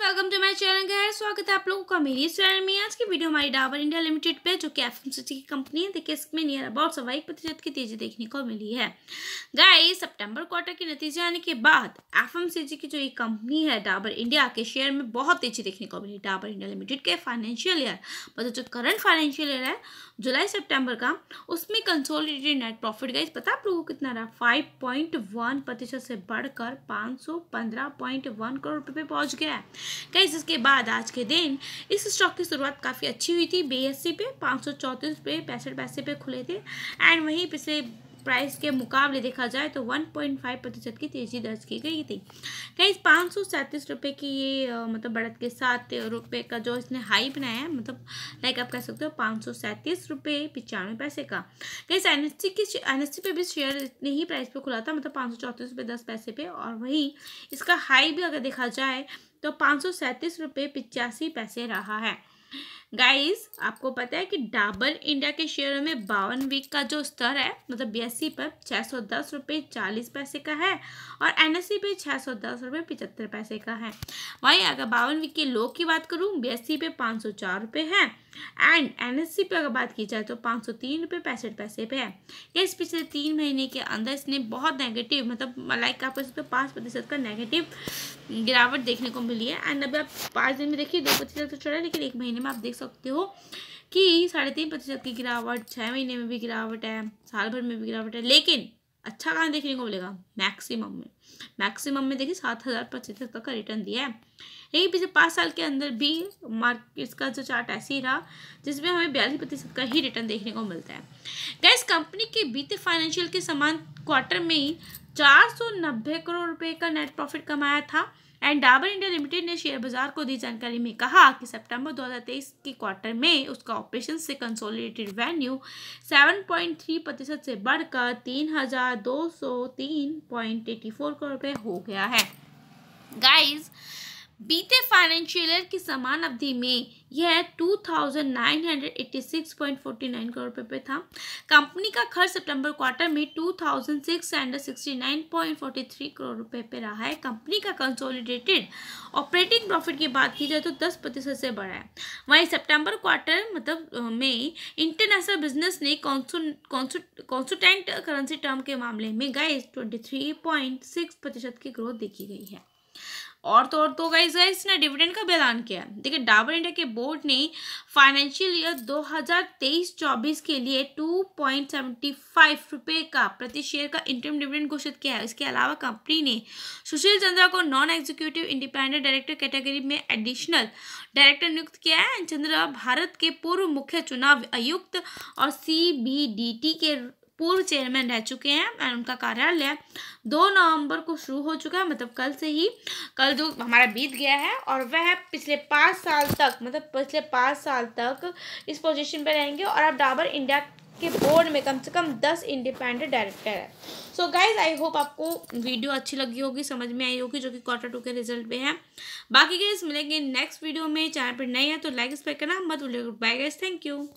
welcome to my channel guys स्वागत है आप लोगों का मेरी चैनल में आज की वीडियो हमारी डाबर इंडिया लिमिटेड पे जो कि एफ की कंपनी है देखिए इसमें नियर अबाउट सवाई प्रतिशत की तेजी देखने को मिली है गाइस सितंबर क्वार्टर के नतीजे आने के बाद एफ की जो ये कंपनी है डाबर इंडिया के शेयर में बहुत तेजी देखने को मिली डाबर इंडिया लिमिटेड के फाइनेंशियल ईयर मतलब जो करंट फाइनेंशियल ईयर है जुलाई सेप्टेम्बर का उसमें कंसोलिडेटेड नेट प्रॉफिट गाइस पता आप लोगों को कितना रहा फाइव से बढ़कर पाँच करोड़ रुपये पहुँच गया है कैसे इसके बाद आज के दिन इस स्टॉक की शुरुआत काफ़ी अच्छी हुई थी बी पे पाँच पे पैंसठ पैसे पे खुले थे एंड वहीं पिछले प्राइस के मुकाबले देखा जाए तो 1.5 प्रतिशत की तेजी दर्ज की गई थी कहीं पाँच सौ सैंतीस रुपये की ये मतलब बढ़त के साथ रुपये का जो इसने हाई बनाया है मतलब लाइक आप कह सकते हो पाँच सौ सैंतीस रुपये पचानवे पैसे का कहीं एन एस सी की एन एस पे भी शेयर इतने ही प्राइस पे खुला था मतलब पाँच सौ चौंतीस रुपये दस पैसे पे और वहीं इसका हाई भी अगर देखा जाए तो पाँच सौ सैंतीस रुपये पिचासी पैसे रहा है गाइस आपको पता है कि डाबर इंडिया के शेयर में बावन वीक का जो स्तर है मतलब बी e पर छः सौ दस रुपये चालीस पैसे का है और एन एस सी पे छः सौ दस रुपये पचहत्तर पैसे का है वहीं अगर बावन वीक के लो की बात करूँ बीएससी e पे पाँच सौ चार रुपये है and N S C e पर अगर बात की जाए तो पाँच सौ तीन रुपये पैंसठ पैसे पे है ये इस पिछले तीन महीने के अंदर इसने बहुत नेगेटिव मतलब लाइक आपको इस पर पाँच प्रतिशत का नेगेटिव गिरावट देखने को मिली है एंड अभी आप पाँच दिन में देखिए दो प्रतिशत तो चढ़ा लेकिन एक महीने में आप देख सकते हो कि साढ़े तीन प्रतिशत की गिरावट छः महीने में भी गिरावट है साल भर में भी गिरावट है लेकिन अच्छा कहाँ देखने को मिलेगा मैक्सिमम में मैक्सिमम में देखिए सात हज़ार प्रतिशत तक का रिटर्न दिया है लेकिन पिछले पाँच साल के अंदर भी मार्केट का जो चार्ट ऐसे ही रहा जिसमें हमें बयालीस प्रतिशत का ही रिटर्न देखने को मिलता है गैस कंपनी के बीते फाइनेंशियल के समान क्वार्टर में ही चार करोड़ रुपये का नेट प्रॉफिट कमाया था एंड डाबर इंडिया लिमिटेड ने शेयर बाजार को दी जानकारी में कहा कि सितंबर 2023 के क्वार्टर में उसका ऑपरेशन से कंसोलिडेटेड रेवेन्यू 7.3 प्रतिशत से बढ़कर तीन करोड़ रुपए हो गया है गाइज़ बीते फाइनेंशियल ईयर की समान अवधि में यह 2,986.49 करोड़ पे था कंपनी का खर्च सितंबर क्वार्टर में 2,669.43 करोड़ रुपये पे रहा है कंपनी का कंसोलिडेटेड ऑपरेटिंग प्रॉफिट की बात की जाए तो 10 प्रतिशत से बढ़ा है वहीं सितंबर क्वार्टर मतलब में इंटरनेशनल बिजनेस ने कॉन्सुटेंट करेंसी टर्म के मामले में गए सिक्स प्रतिशत की ग्रोथ देखी गई है और तो और तो गाइज गाइज ने डिविडेंड का भी ऐलान किया देखिए डाबर इंडिया के बोर्ड ने फाइनेंशियल ईयर 2023-24 के लिए 2.75 रुपए का प्रति शेयर का इंटरम डिविडेंड घोषित किया है इसके अलावा कंपनी ने सुशील चंद्रा को non executive independent director category में एडिशनल डायरेक्टर नियुक्त किया है चंद्रा भारत के पूर्व मुख्य चुनाव आयुक्त और सी के पूर्व चेयरमैन रह चुके हैं और उनका कार्यालय दो नवंबर को शुरू हो चुका है मतलब कल से ही कल जो हमारा बीत गया है और वह पिछले पाँच साल तक मतलब पिछले पाँच साल तक इस पोजीशन पर रहेंगे और अब डाबर इंडिया के बोर्ड में कम से कम दस इंडिपेंडेंट डायरेक्टर है सो गाइज आई होप आपको वीडियो अच्छी लगी होगी समझ में आई होगी जो कि क्वार्टर टू के रिजल्ट पे है बाकी गाइज मिलेंगे नेक्स्ट वीडियो में चैनल पर नहीं है तो लाइक इस पर करना मत good bye guys thank you